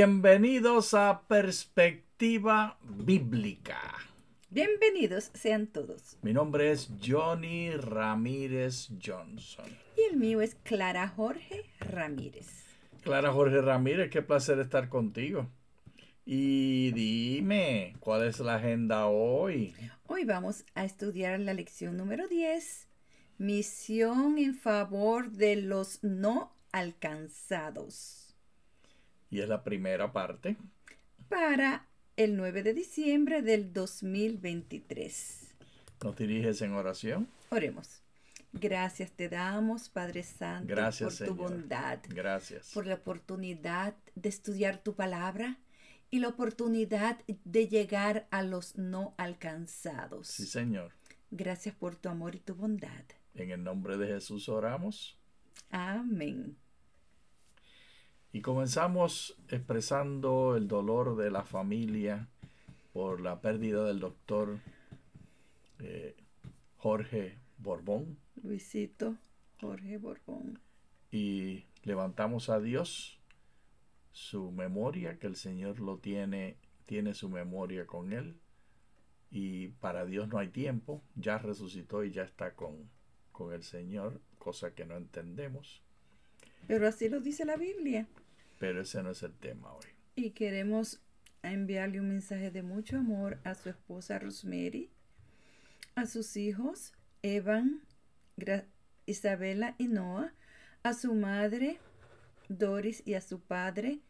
Bienvenidos a Perspectiva Bíblica. Bienvenidos sean todos. Mi nombre es Johnny Ramírez Johnson. Y el mío es Clara Jorge Ramírez. Clara Jorge Ramírez, qué placer estar contigo. Y dime, ¿cuál es la agenda hoy? Hoy vamos a estudiar la lección número 10, Misión en favor de los no alcanzados. Y es la primera parte. Para el 9 de diciembre del 2023. ¿Nos diriges en oración? Oremos. Gracias te damos, Padre Santo, por tu bondad. Gracias. Por la oportunidad de estudiar tu palabra y la oportunidad de llegar a los no alcanzados. Sí, Señor. Gracias por tu amor y tu bondad. En el nombre de Jesús oramos. Amén. Y comenzamos expresando el dolor de la familia por la pérdida del doctor eh, Jorge Borbón. Luisito Jorge Borbón. Y levantamos a Dios su memoria, que el Señor lo tiene, tiene su memoria con él. Y para Dios no hay tiempo, ya resucitó y ya está con, con el Señor, cosa que no entendemos. Pero así lo dice la Biblia. Pero ese no es el tema hoy. Y queremos enviarle un mensaje de mucho amor a su esposa Rosemary, a sus hijos Evan, Isabela y Noah, a su madre Doris y a su padre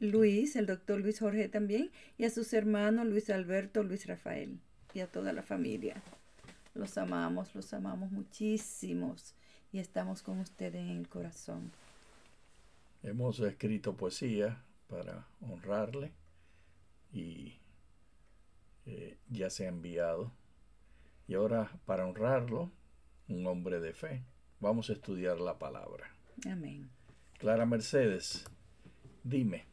Luis, el doctor Luis Jorge también, y a sus hermanos Luis Alberto, Luis Rafael y a toda la familia. Los amamos, los amamos muchísimos y estamos con usted en el corazón. Hemos escrito poesía para honrarle y eh, ya se ha enviado. Y ahora, para honrarlo, un hombre de fe, vamos a estudiar la palabra. Amén. Clara Mercedes, dime,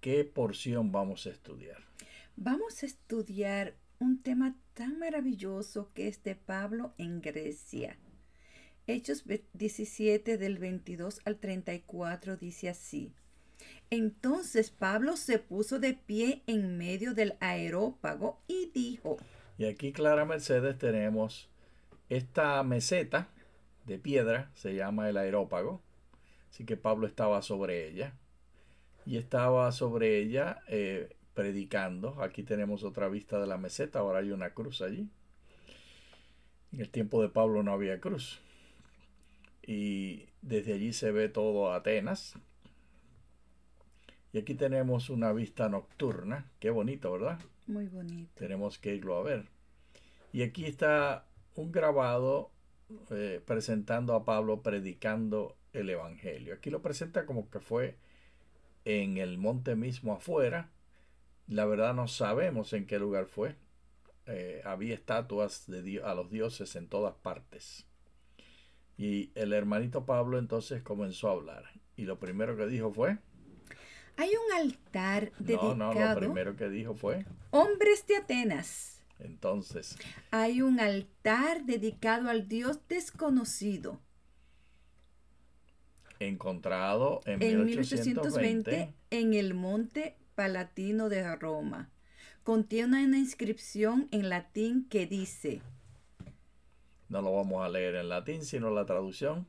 ¿qué porción vamos a estudiar? Vamos a estudiar un tema tan maravilloso que es de Pablo en Grecia. Hechos 17 del 22 al 34 dice así. Entonces Pablo se puso de pie en medio del aerópago y dijo. Y aquí Clara Mercedes tenemos esta meseta de piedra, se llama el aerópago. Así que Pablo estaba sobre ella. Y estaba sobre ella eh, predicando. Aquí tenemos otra vista de la meseta, ahora hay una cruz allí. En el tiempo de Pablo no había cruz y desde allí se ve todo Atenas. Y aquí tenemos una vista nocturna, qué bonito, ¿verdad? Muy bonito. Tenemos que irlo a ver. Y aquí está un grabado eh, presentando a Pablo predicando el Evangelio. Aquí lo presenta como que fue en el monte mismo afuera. La verdad no sabemos en qué lugar fue. Eh, había estatuas de a los dioses en todas partes. Y el hermanito Pablo entonces comenzó a hablar. Y lo primero que dijo fue... Hay un altar dedicado... No, no, lo primero que dijo fue... Hombres de Atenas. Entonces... Hay un altar dedicado al Dios desconocido. Encontrado en, en 1820 en el monte Palatino de Roma. Contiene una inscripción en latín que dice... No lo vamos a leer en latín, sino la traducción.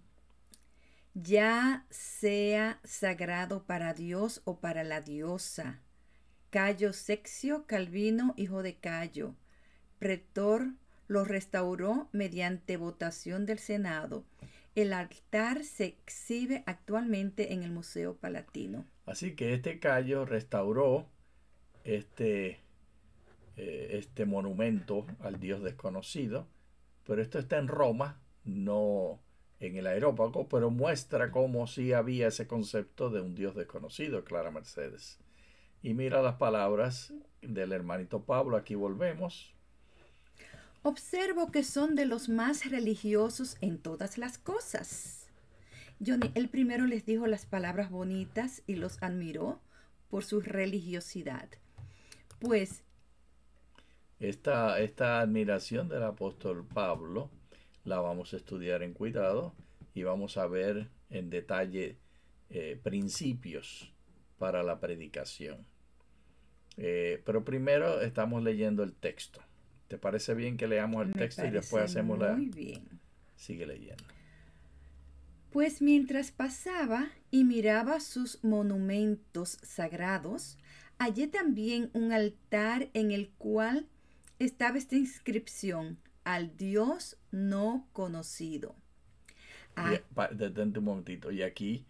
Ya sea sagrado para Dios o para la diosa. Cayo Sexio Calvino, hijo de Cayo, pretor, lo restauró mediante votación del Senado. El altar se exhibe actualmente en el Museo Palatino. Así que este Cayo restauró este, eh, este monumento al Dios desconocido pero esto está en Roma, no en el aerópago, pero muestra cómo sí había ese concepto de un Dios desconocido, Clara Mercedes. Y mira las palabras del hermanito Pablo, aquí volvemos. Observo que son de los más religiosos en todas las cosas. Johnny, el primero les dijo las palabras bonitas y los admiró por su religiosidad. Pues esta, esta admiración del apóstol Pablo la vamos a estudiar en cuidado y vamos a ver en detalle eh, principios para la predicación. Eh, pero primero estamos leyendo el texto. ¿Te parece bien que leamos el texto y después hacemos la... Muy bien. Sigue leyendo. Pues mientras pasaba y miraba sus monumentos sagrados, hallé también un altar en el cual estaba esta inscripción al Dios no conocido. Ah. Detente un momentito. Y aquí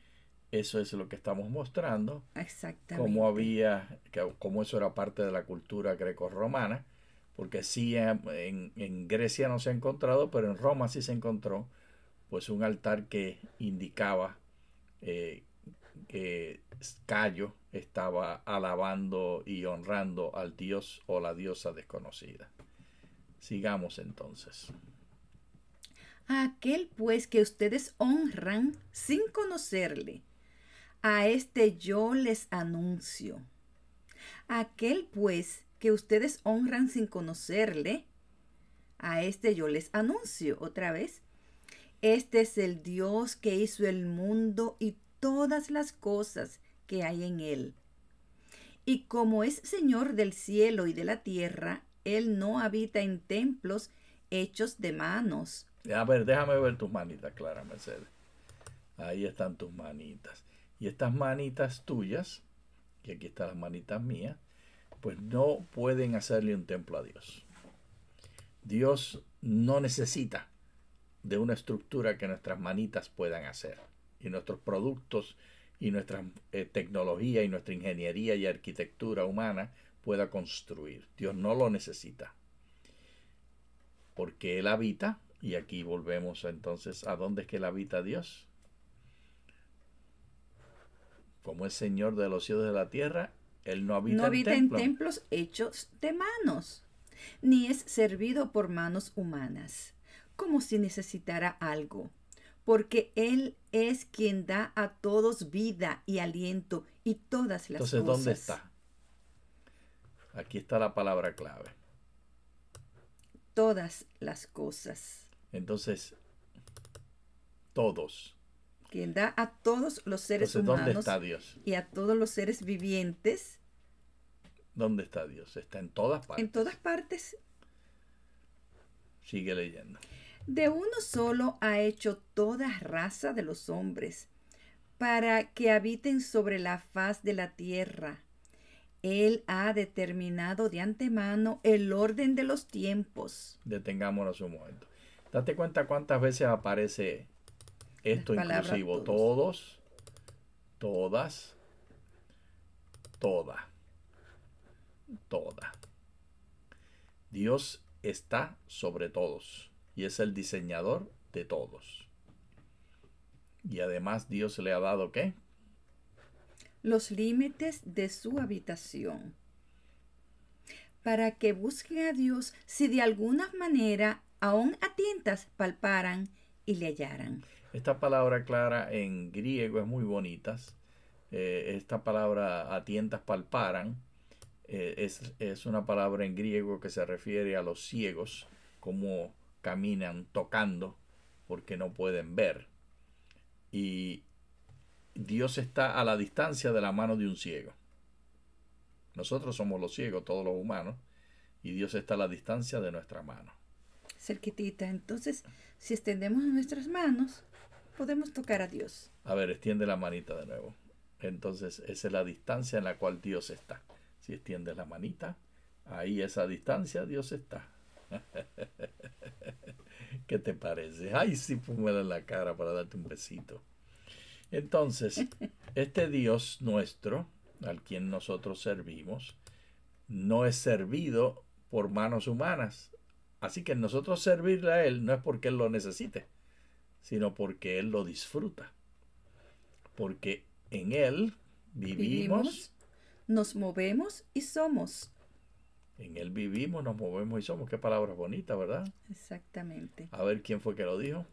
eso es lo que estamos mostrando. Exactamente. Cómo había, cómo eso era parte de la cultura greco-romana, porque sí eh, en, Grecia no se ha encontrado, pero en Roma sí se encontró, pues un altar que indicaba eh, que eh, Callo estaba alabando y honrando al dios o la diosa desconocida. Sigamos entonces. aquel pues que ustedes honran sin conocerle, a este yo les anuncio. Aquel pues que ustedes honran sin conocerle, a este yo les anuncio otra vez. Este es el Dios que hizo el mundo y todas las cosas que hay en él. Y como es Señor del cielo y de la tierra, Él no habita en templos hechos de manos. Eh, a ver, déjame ver tus manitas, Clara Mercedes. Ahí están tus manitas. Y estas manitas tuyas, y aquí están las manitas mías, pues no pueden hacerle un templo a Dios. Dios no necesita de una estructura que nuestras manitas puedan hacer y nuestros productos y nuestra eh, tecnología y nuestra ingeniería y arquitectura humana pueda construir. Dios no lo necesita. Porque Él habita, y aquí volvemos entonces a dónde es que Él habita Dios. Como es Señor de los cielos de la tierra, Él no habita, no habita en, en templos hechos de manos, ni es servido por manos humanas, como si necesitara algo porque Él es quien da a todos vida y aliento y todas las cosas. Entonces, ¿dónde está? Aquí está la palabra clave. Todas las cosas. Entonces, todos. Quien da a todos los seres humanos. ¿Dónde está Dios? Y a todos los seres vivientes. ¿Dónde está Dios? Está en todas partes. En todas partes. Sigue leyendo de uno solo ha hecho toda raza de los hombres, para que habiten sobre la faz de la tierra. Él ha determinado de antemano el orden de los tiempos. Detengámonos un momento. Date cuenta cuántas veces aparece esto inclusivo. Todos. todas, toda, toda. Dios está sobre todos y es el diseñador de todos. Y además Dios le ha dado qué? Los límites de su habitación. Para que busquen a Dios si de alguna manera, aún a tientas, palparan y le hallaran. Esta palabra clara en griego es muy bonita. Eh, esta palabra a tientas palparan eh, es, es, una palabra en griego que se refiere a los ciegos, como caminan tocando porque no pueden ver. Y Dios está a la distancia de la mano de un ciego. Nosotros somos los ciegos, todos los humanos, y Dios está a la distancia de nuestra mano. Cerquitita, entonces, si extendemos nuestras manos, podemos tocar a Dios. A ver, extiende la manita de nuevo. Entonces, esa es la distancia en la cual Dios está. Si extiendes la manita, ahí esa distancia Dios está. ¿Qué te parece? Ay, sí, en pues la cara para darte un besito. Entonces, este Dios nuestro, al quien nosotros servimos, no es servido por manos humanas. Así que nosotros servirle a Él no es porque Él lo necesite, sino porque Él lo disfruta. Porque en Él vivimos nos movemos y somos. En Él vivimos, nos movemos y somos. Qué palabras bonitas, ¿verdad? Exactamente. A ver quién fue que lo dijo.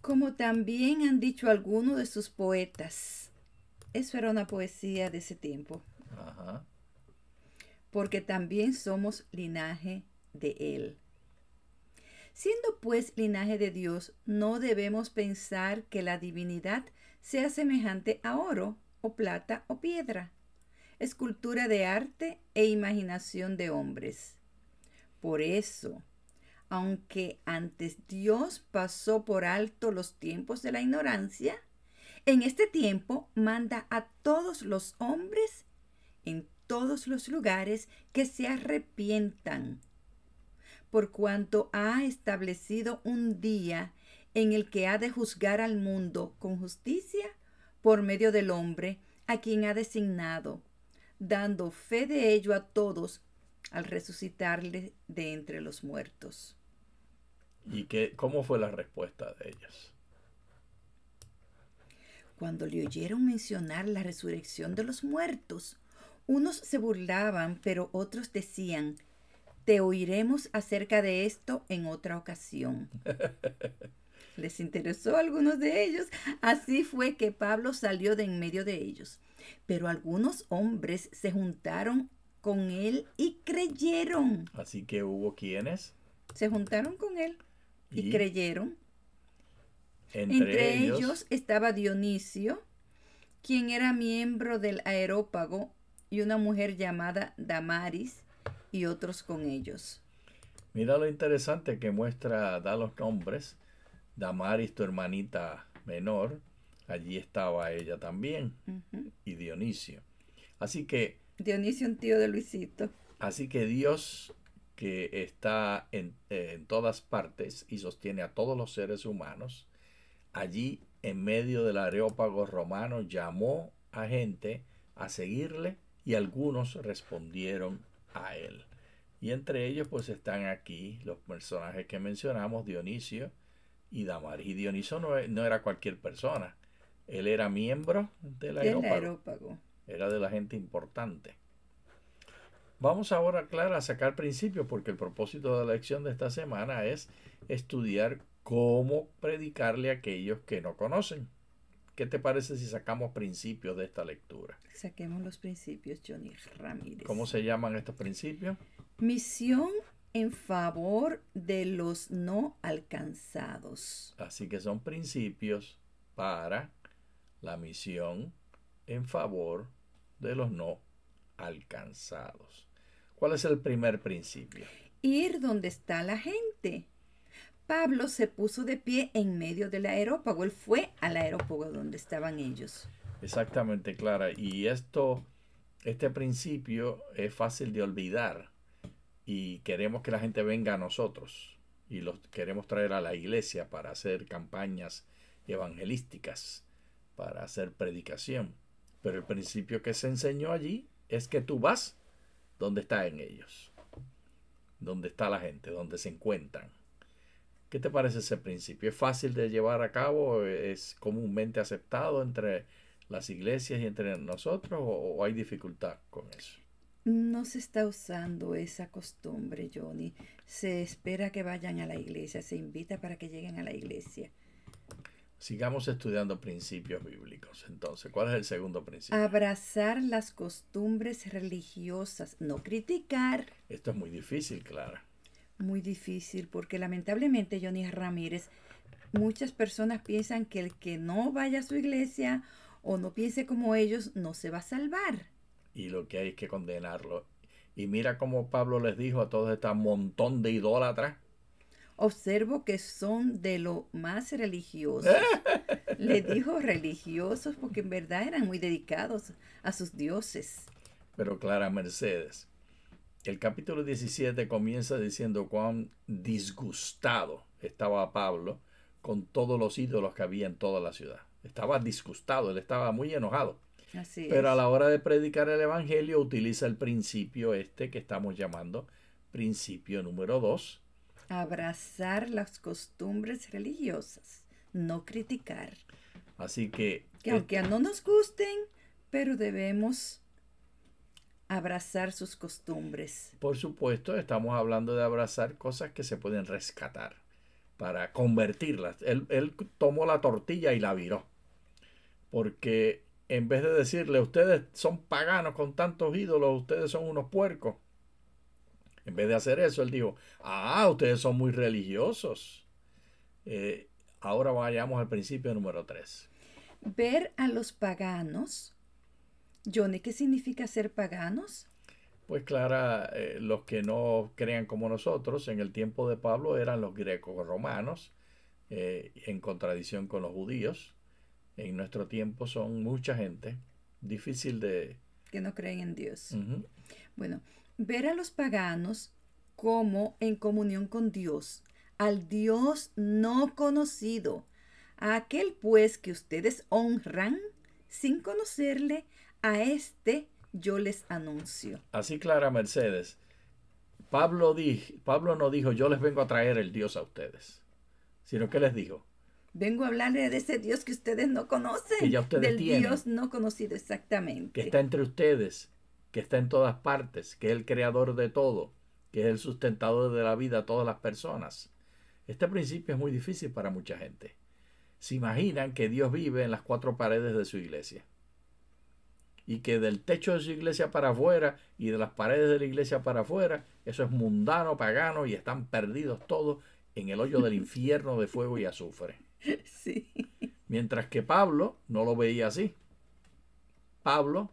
Como también han dicho algunos de sus poetas. Eso era una poesía de ese tiempo. Ajá. Porque también somos linaje de Él. Siendo pues linaje de Dios, no debemos pensar que la divinidad sea semejante a oro o plata o piedra escultura de arte e imaginación de hombres. Por eso, aunque antes Dios pasó por alto los tiempos de la ignorancia, en este tiempo manda a todos los hombres en todos los lugares que se arrepientan, por cuanto ha establecido un día en el que ha de juzgar al mundo con justicia por medio del hombre a quien ha designado dando fe de ello a todos al resucitarle de entre los muertos. ¿Y qué, cómo fue la respuesta de ellos? Cuando le oyeron mencionar la resurrección de los muertos, unos se burlaban, pero otros decían, te oiremos acerca de esto en otra ocasión. Les interesó a algunos de ellos. Así fue que Pablo salió de en medio de ellos pero algunos hombres se juntaron con él y creyeron. Así que hubo quienes. Se juntaron con él y, creyeron. Entre, ellos, estaba Dionisio, quien era miembro del aerópago, y una mujer llamada Damaris, y otros con ellos. Mira lo interesante que muestra, da los hombres. Damaris, tu hermanita menor, allí estaba ella también, y Dionisio. Así que... Dionisio, un tío de Luisito. Así que Dios, que está eh, en, todas partes y sostiene a todos los seres humanos, allí en medio del areópago romano llamó a gente a seguirle y algunos respondieron a él. Y entre ellos pues están aquí los personajes que mencionamos, Dionisio y Damaris. Y Dionisio no, e, no, era cualquier persona, él era miembro del aerópago. Era de la gente importante. Vamos ahora, Clara, a sacar principios, porque el propósito de la lección de esta semana es estudiar cómo predicarle a aquellos que no conocen. ¿Qué te parece si sacamos principios de esta lectura? Saquemos los principios, Johnny Ramírez. ¿Cómo se llaman estos principios? Misión en favor de los no alcanzados. Así que son principios para la misión en favor de los no alcanzados. ¿Cuál es el primer principio? Ir donde está la gente. Pablo se puso de pie en medio del aerópago. Él fue al aerópago donde estaban ellos. Exactamente, Clara. Y esto, este principio es fácil de olvidar. Y queremos que la gente venga a nosotros. Y los queremos traer a la iglesia para hacer campañas evangelísticas para hacer predicación. Pero el principio que se enseñó allí es que tú vas donde en ellos, donde está la gente, donde se encuentran. ¿Qué te parece ese principio? ¿Es fácil de llevar a cabo? ¿Es comúnmente aceptado entre las iglesias y entre nosotros o, hay dificultad con eso? No se está usando esa costumbre, Johnny. Se espera que vayan a la iglesia, se invita para que lleguen a la iglesia. Sigamos estudiando principios bíblicos. Entonces, ¿cuál es el segundo principio? Abrazar las costumbres religiosas, no criticar. Esto es muy difícil, Clara. Muy difícil, porque lamentablemente, Johnny Ramírez, muchas personas piensan que el que no vaya a su iglesia o no piense como ellos no se va a salvar. Y lo que hay es que condenarlo. Y mira cómo Pablo les dijo a todo este montón de idólatras Observo que son de lo más religiosos. Le dijo religiosos porque en verdad eran muy dedicados a sus dioses. Pero Clara Mercedes, el capítulo 17 comienza diciendo cuán disgustado estaba Pablo con todos los ídolos que había en toda la ciudad. Estaba disgustado, él estaba muy enojado. Así Pero a la hora de predicar el Evangelio utiliza el principio este que estamos llamando principio número 2 Abrazar las costumbres religiosas, no criticar. Así que... Que aunque no nos gusten, pero debemos abrazar sus costumbres. Por supuesto, estamos hablando de abrazar cosas que se pueden rescatar para convertirlas. Él, él, tomó la tortilla y la viró. Porque en vez de decirle, ustedes son paganos con tantos ídolos, ustedes son unos puercos, en vez de hacer eso, él dijo, ah, ustedes son muy religiosos. Eh, ahora vayamos al principio número 3. Ver a los paganos. Johnny, ¿qué significa ser paganos? Pues Clara, eh, los que no crean como nosotros, en el tiempo de Pablo eran los grecos romanos, eh, en contradicción con los judíos. En nuestro tiempo son mucha gente, difícil de... Que no creen en Dios. Bueno, Ver a los paganos como en comunión con Dios, al Dios no conocido, a aquel pues que ustedes honran sin conocerle, a este yo les anuncio. Así clara Mercedes. Pablo, Pablo no dijo, yo les vengo a traer el Dios a ustedes, sino que les dijo. Vengo a hablarle de ese Dios que ustedes no conocen. ya ustedes del tienen, Dios no conocido exactamente. Que está entre ustedes que está en todas partes, que es el creador de todo, que es el sustentador de la vida a todas las personas. Este principio es muy difícil para mucha gente. Se imaginan que Dios vive en las cuatro paredes de su iglesia y que del techo de su iglesia para afuera y de las paredes de la iglesia para afuera, eso es mundano, pagano y están perdidos todos en el hoyo del infierno de fuego y azufre. Sí. Mientras que Pablo no lo veía así. Pablo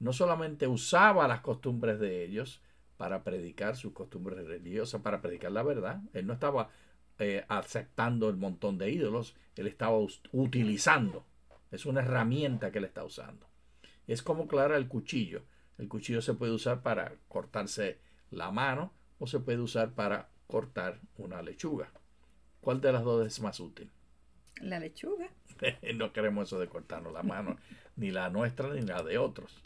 no solamente usaba las costumbres de ellos para predicar sus costumbres religiosas, para predicar la verdad, él no estaba eh, aceptando el montón de ídolos, él estaba utilizando, es una herramienta que él está usando. Es como, Clara, el cuchillo. El cuchillo se puede usar para cortarse la mano o se puede usar para cortar una lechuga. ¿Cuál de las dos es más útil? La lechuga. no queremos eso de cortarnos la mano, ni la nuestra ni la de otros.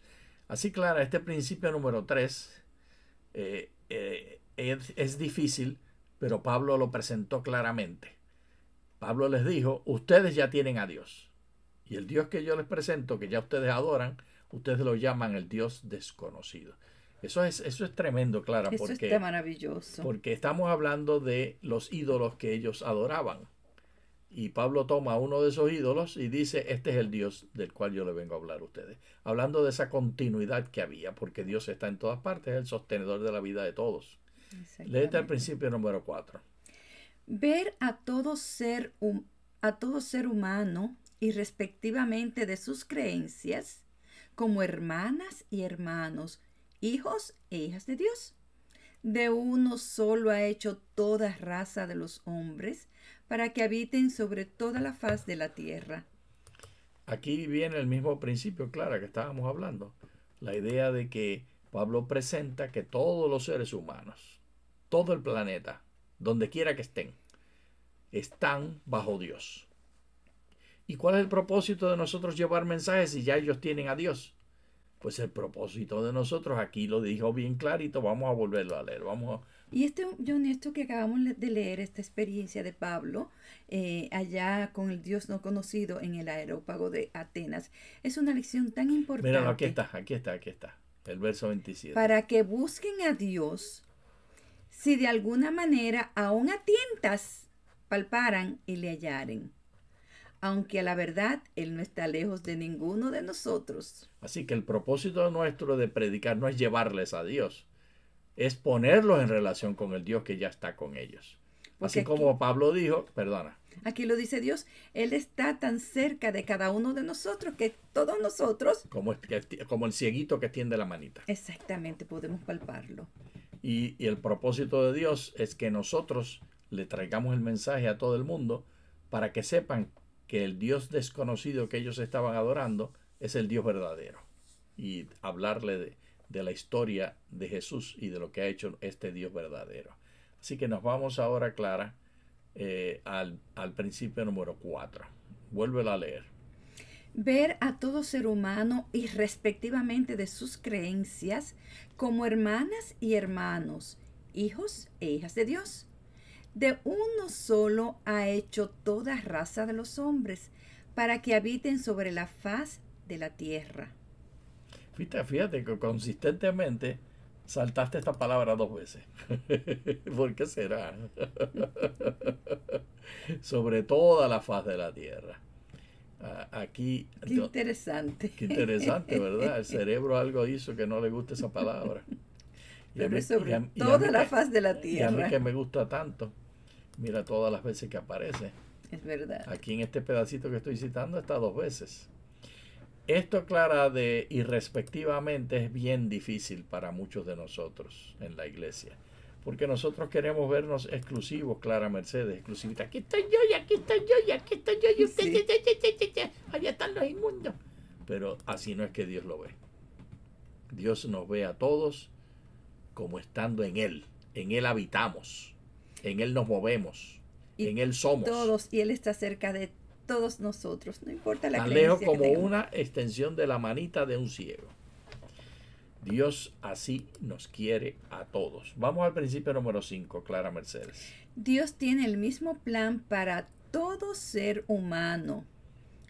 Así Clara, este principio número 3 eh, eh, es, difícil, pero Pablo lo presentó claramente. Pablo les dijo, ustedes ya tienen a Dios. Y el Dios que yo les presento, que ya ustedes adoran, ustedes lo llaman el Dios desconocido. Eso es, eso es tremendo, Clara. porque, maravilloso. Porque estamos hablando de los ídolos que ellos adoraban. Y Pablo toma uno de esos ídolos y dice, este es el Dios del cual yo le vengo a hablar a ustedes. Hablando de esa continuidad que había, porque Dios está en todas partes, es el sostenedor de la vida de todos. Léete al principio número 4. Ver a todo ser, a todo ser humano y respectivamente de sus creencias como hermanas y hermanos, hijos e hijas de Dios. De uno solo ha hecho toda raza de los hombres para que habiten sobre toda la faz de la tierra. Aquí viene el mismo principio, Clara, que estábamos hablando. La idea de que Pablo presenta que todos los seres humanos, todo el planeta, donde quiera que estén, están bajo Dios. ¿Y cuál es el propósito de nosotros llevar mensajes si ya ellos tienen a Dios? Pues el propósito de nosotros, aquí lo dijo bien clarito, vamos a volverlo a leer, vamos a y este, John, esto que acabamos de leer, esta experiencia de Pablo, eh, allá con el Dios no conocido en el aerópago de Atenas, es una lección tan importante. Mira, aquí está, aquí está, aquí está, el verso 27. Para que busquen a Dios, si de alguna manera, aún a tientas, palparan y le hallaren. Aunque a la verdad Él no está lejos de ninguno de nosotros. Así que el propósito nuestro de predicar no es llevarles a Dios, es ponerlos en relación con el Dios que ya está con ellos. Así como Pablo dijo, perdona. Aquí lo dice Dios, Él está tan cerca de cada uno de nosotros que todos nosotros... Como, el cieguito que tiende la manita. Exactamente, podemos palparlo. y el propósito de Dios es que nosotros le traigamos el mensaje a todo el mundo para que sepan que el Dios desconocido que ellos estaban adorando es el Dios verdadero. Y hablarle de, de la historia de Jesús y de lo que ha hecho este Dios verdadero. Así que nos vamos ahora, Clara, eh, al, principio número 4. Vuelve a leer. Ver a todo ser humano y respectivamente de sus creencias como hermanas y hermanos, hijos e hijas de Dios. De uno solo ha hecho toda raza de los hombres, para que habiten sobre la faz de la tierra Fíjate, fíjate que consistentemente saltaste esta palabra dos veces. ¿Por qué será? Sobre toda la faz de la tierra. Aquí. Qué interesante. Qué interesante, ¿verdad? El cerebro algo hizo que no le guste esa palabra. sobre toda la faz de la tierra. Y a mí que me gusta tanto. Mira todas las veces que aparece. Es verdad. Aquí en este pedacito que estoy citando está dos veces. Esto Clara, de irrespectivamente es bien difícil para muchos de nosotros en la iglesia, porque nosotros queremos vernos exclusivos, Clara Mercedes, exclusivita. Aquí estoy yo y aquí estoy yo y aquí estoy yo y usted, allá están los inmundos. Pero así no es que Dios lo ve. Dios nos ve a todos como estando en Él. En Él habitamos, en Él nos movemos, en Él somos. Todos, y Él está cerca de todos nosotros, no importa la Tan lejos como una extensión de la manita de un ciego. Dios así nos quiere a todos. Vamos al principio número 5, Clara Mercedes. Dios tiene el mismo plan para todo ser humano.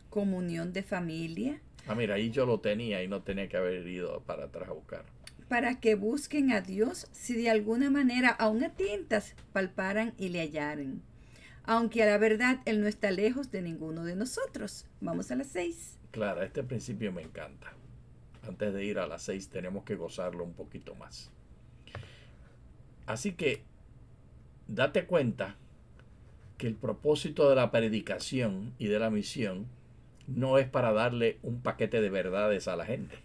Comunión de familia. Ah, mira, ahí yo lo tenía y no tenía que haber ido para atrás a buscar. Para que busquen a Dios si de alguna manera, aún a tientas palparan y le hallaren aunque a la verdad Él no está lejos de ninguno de nosotros. Vamos a las seis. Claro, este principio me encanta. Antes de ir a las seis tenemos que gozarlo un poquito más. Así que date cuenta que el propósito de la predicación y de la misión no es para darle un paquete de verdades a la gente.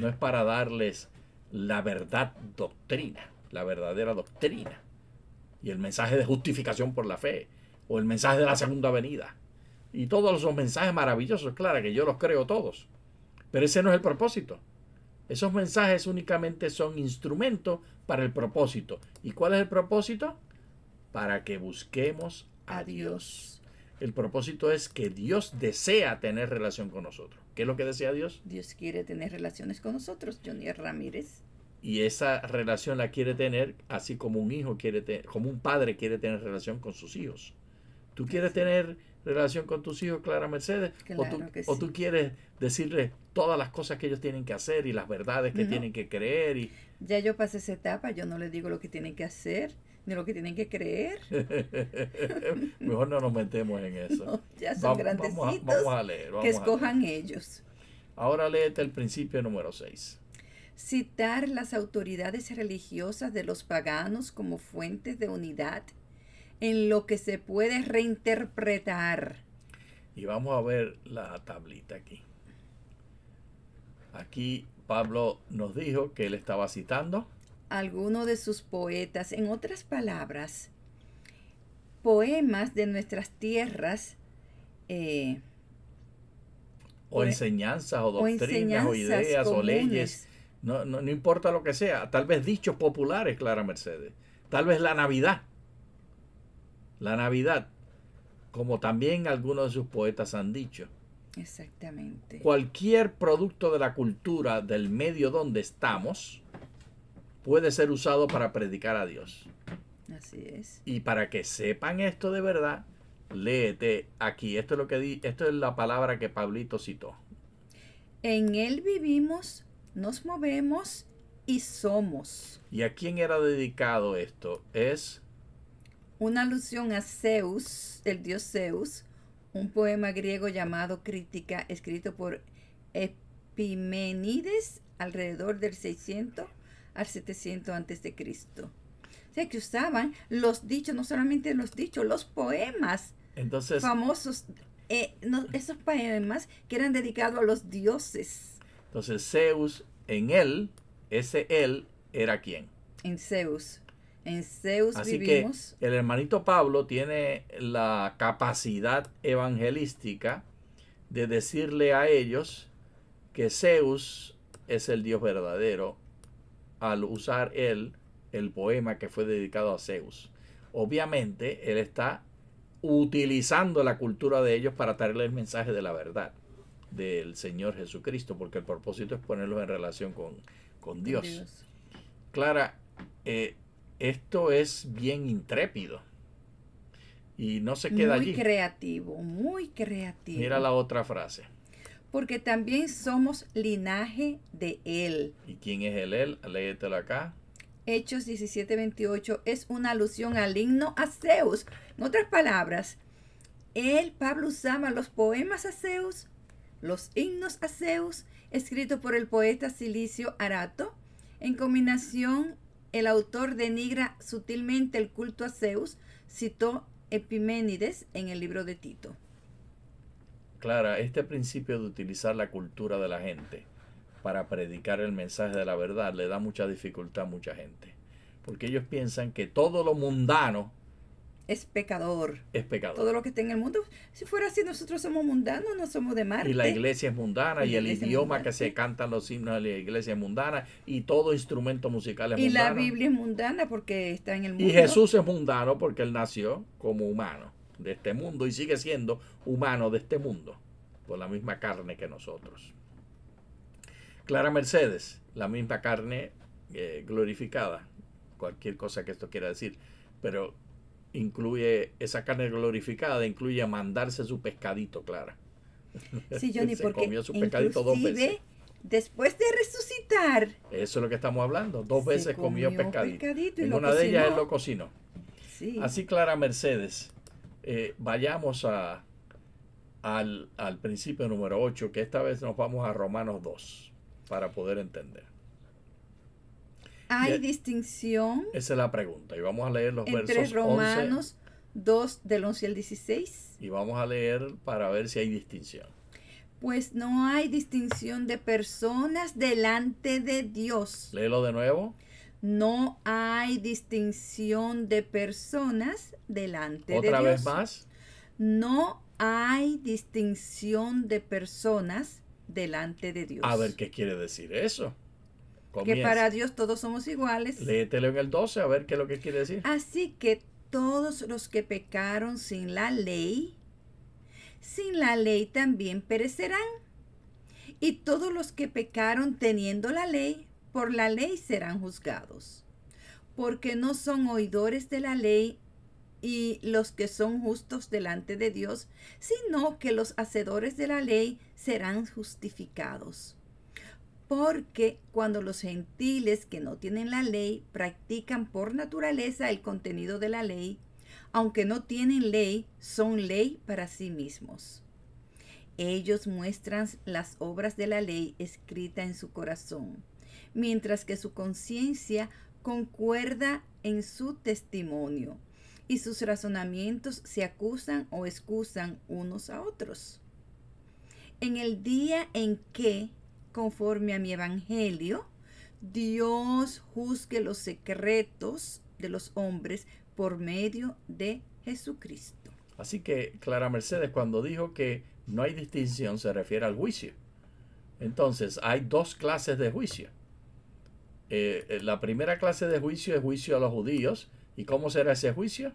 No es para darles la verdad doctrina, la verdadera doctrina el mensaje de justificación por la fe, o el mensaje de la segunda venida. Y todos esos mensajes maravillosos, claro que yo los creo todos, pero ese no es el propósito. Esos mensajes únicamente son instrumentos para el propósito. ¿Y cuál es el propósito? Para que busquemos a Dios. El propósito es que Dios desea tener relación con nosotros. ¿Qué es lo que desea Dios? Dios quiere tener relaciones con nosotros, Johnny Ramírez y esa relación la quiere tener así como un hijo quiere tener, como un padre quiere tener relación con sus hijos. ¿Tú quieres tener relación con tus hijos, Clara Mercedes? o, tú, quieres decirles todas las cosas que ellos tienen que hacer y las verdades que tienen que creer? Y... Ya yo pasé esa etapa, yo no les digo lo que tienen que hacer, ni lo que tienen que creer. Mejor no nos metemos en eso. ya son grandecitos. Vamos a, leer. que escojan ellos. Ahora léete el principio número 6 citar las autoridades religiosas de los paganos como fuentes de unidad en lo que se puede reinterpretar. Y vamos a ver la tablita aquí. Aquí Pablo nos dijo que él estaba citando. Algunos de sus poetas, en otras palabras, poemas de nuestras tierras. Eh, o enseñanzas o doctrinas o, ideas o leyes no, importa lo que sea. Tal vez dichos populares, Clara Mercedes. Tal vez la Navidad. La Navidad. Como también algunos de sus poetas han dicho. Exactamente. Cualquier producto de la cultura del medio donde estamos puede ser usado para predicar a Dios. Así es. Y para que sepan esto de verdad, léete aquí. Esto es lo que esto es la palabra que Pablito citó. En él vivimos nos movemos y somos. ¿Y a quién era dedicado esto? Es una alusión a Zeus, el dios Zeus, un poema griego llamado Crítica, escrito por Epimenides alrededor del 600 al 700 antes de Cristo. O sea, que usaban los dichos, no solamente los dichos, los poemas Entonces, famosos, eh, esos poemas que eran dedicados a los dioses. Entonces Zeus en él, ese él era quién. En Zeus. En Zeus vivimos. el hermanito Pablo tiene la capacidad evangelística de decirle a ellos que Zeus es el Dios verdadero al usar él el poema que fue dedicado a Zeus. Obviamente él está utilizando la cultura de ellos para traerles el mensaje de la verdad del Señor Jesucristo, porque el propósito es ponerlos en relación con, Dios. Clara, eh, esto es bien intrépido y no se queda allí. Muy creativo, muy creativo. Mira la otra frase. Porque también somos linaje de Él. ¿Y quién es el Él? Léetelo acá. Hechos 28. es una alusión al himno a Zeus. En otras palabras, él, Pablo, usaba los poemas a Zeus los himnos a Zeus, escrito por el poeta Silicio Arato. En combinación, el autor denigra sutilmente el culto a Zeus, citó Epiménides en el libro de Tito. Clara, este principio de utilizar la cultura de la gente para predicar el mensaje de la verdad le da mucha dificultad a mucha gente, porque ellos piensan que todo lo mundano es pecador. Es pecador. Todo lo que está en el mundo. Si fuera así, nosotros somos mundanos, no somos de mar Y la iglesia es mundana, y, el idioma que se cantan los himnos de la iglesia es mundana, y todo instrumento musical es mundano. Y la Biblia es mundana porque está en el mundo. Y Jesús es mundano porque él nació como humano de este mundo y sigue siendo humano de este mundo, por la misma carne que nosotros. Clara Mercedes, la misma carne eh, glorificada, cualquier cosa que esto quiera decir, pero incluye esa carne glorificada, incluye mandarse su pescadito, Clara. Sí, Johnny, Se porque comió su pescadito Después de resucitar. Eso es lo que estamos hablando. Dos veces comió, pescadito. y en una de ellas él lo cocinó. Así, Clara Mercedes, eh, vayamos a, al, al principio número 8, que esta vez nos vamos a Romanos 2 para poder entender. ¿Hay distinción? Esa es la pregunta. Y vamos a leer los versos Romanos 2 del 11 al 16. Y vamos a leer para ver si hay distinción. Pues no hay distinción de personas delante de Dios. Léelo de nuevo. No hay distinción de personas delante de Dios. Otra vez más. No hay distinción de personas delante de Dios. A ver qué quiere decir eso. Que para Dios todos somos iguales. Léetelo en el 12 a ver qué es lo que quiere decir. Así que todos los que pecaron sin la ley, sin la ley también perecerán. Y todos los que pecaron teniendo la ley, por la ley serán juzgados. Porque no son oidores de la ley y los que son justos delante de Dios, sino que los hacedores de la ley serán justificados porque cuando los gentiles que no tienen la ley practican por naturaleza el contenido de la ley, aunque no tienen ley, son ley para sí mismos. Ellos muestran las obras de la ley escrita en su corazón, mientras que su conciencia concuerda en su testimonio y sus razonamientos se acusan o excusan unos a otros. En el día en que conforme a mi evangelio, Dios juzgue los secretos de los hombres por medio de Jesucristo. Así que Clara Mercedes cuando dijo que no hay distinción se refiere al juicio. Entonces hay dos clases de juicio. Eh, eh, la primera clase de juicio es juicio a los judíos. ¿Y cómo será ese juicio?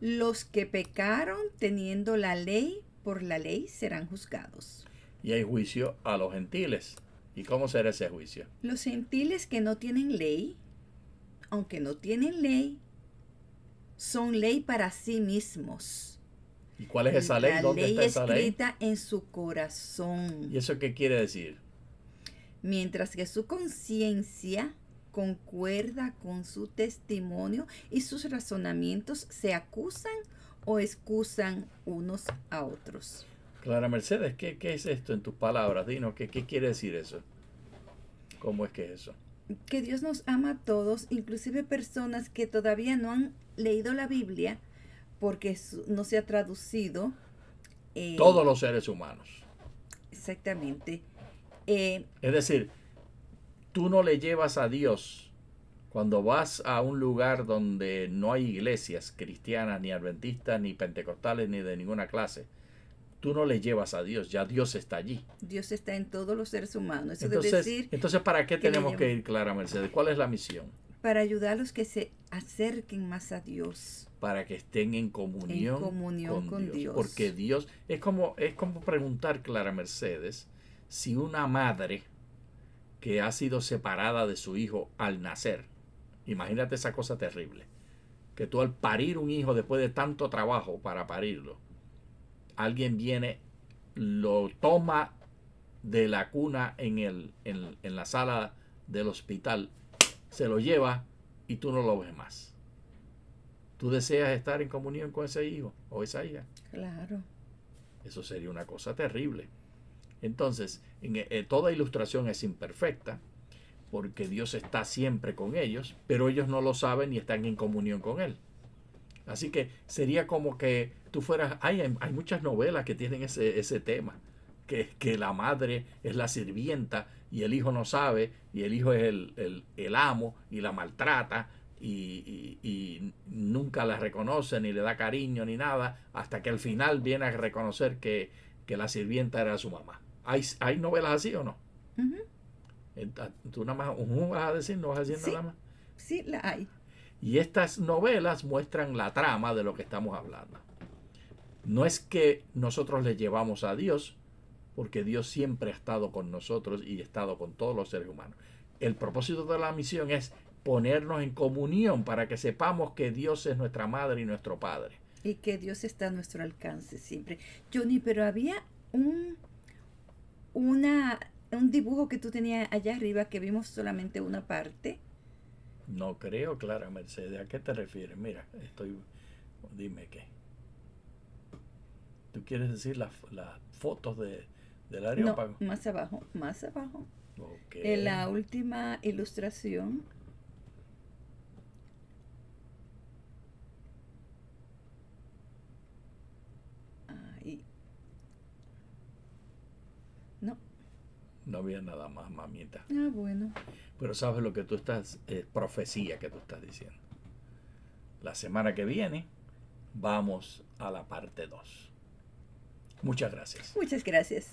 Los que pecaron teniendo la ley por la ley serán juzgados y hay juicio a los gentiles. ¿Y cómo será ese juicio? Los gentiles que no tienen ley, aunque no tienen ley, son ley para sí mismos. ¿Y cuál es esa ley? ¿Dónde está esa escrita en su corazón. ¿Y eso qué quiere decir? Mientras que su conciencia concuerda con su testimonio y sus razonamientos se acusan o excusan unos a otros. Clara Mercedes, ¿qué, es esto en tus palabras? Dinos, ¿qué, quiere decir eso? ¿Cómo es que es eso? Que Dios nos ama a todos, inclusive personas que todavía no han leído la Biblia porque no se ha traducido. Eh, todos los seres humanos. Exactamente. Eh, es decir, tú no le llevas a Dios cuando vas a un lugar donde no hay iglesias cristianas, ni adventistas, ni pentecostales, ni de ninguna clase tú no le llevas a Dios, ya Dios está allí. Dios está en todos los seres humanos. entonces, entonces ¿para qué tenemos que ir, Clara Mercedes? ¿Cuál es la misión? Para ayudar a los que se acerquen más a Dios. Para que estén en comunión, en comunión con, Dios. Porque Dios es como, es como preguntar, Clara Mercedes, si una madre que ha sido separada de su hijo al nacer, imagínate esa cosa terrible, que tú al parir un hijo después de tanto trabajo para parirlo, alguien viene, lo toma de la cuna en, el, en, la sala del hospital, se lo lleva y tú no lo ves más. Tú deseas estar en comunión con ese hijo o esa hija. Claro. Eso sería una cosa terrible. Entonces, eh, eh, toda ilustración es imperfecta, porque Dios está siempre con ellos, pero ellos no lo saben y están en comunión con Él. Así que sería como que tú fueras, hay, hay muchas novelas que tienen ese, ese tema, que, que, la madre es la sirvienta y el hijo no sabe, y el hijo es el, amo y la maltrata y, nunca la reconoce, ni le da cariño, ni nada, hasta que al final viene a reconocer que, la sirvienta era su mamá. ¿Hay, hay novelas así o no? Ah, tú nada más, vas a decir, no vas a decir nada más. Sí, la hay. Y estas novelas muestran la trama de lo que estamos hablando. No es que nosotros le llevamos a Dios, porque Dios siempre ha estado con nosotros y ha estado con todos los seres humanos. El propósito de la misión es ponernos en comunión para que sepamos que Dios es nuestra madre y nuestro padre. Y que Dios está a nuestro alcance siempre. Johnny, pero había un, una, un dibujo que tú tenías allá arriba que vimos solamente una parte no creo, Clara Mercedes. ¿A qué te refieres? Mira, estoy. Dime qué. ¿Tú quieres decir las, fotos de, del área más abajo, más abajo. Okay. En la última ilustración. Ahí. No. No había nada más, mamita. Ah, bueno pero sabes lo que tú estás, eh, profecía que tú estás diciendo. La semana que viene vamos a la parte 2. Muchas gracias. Muchas gracias.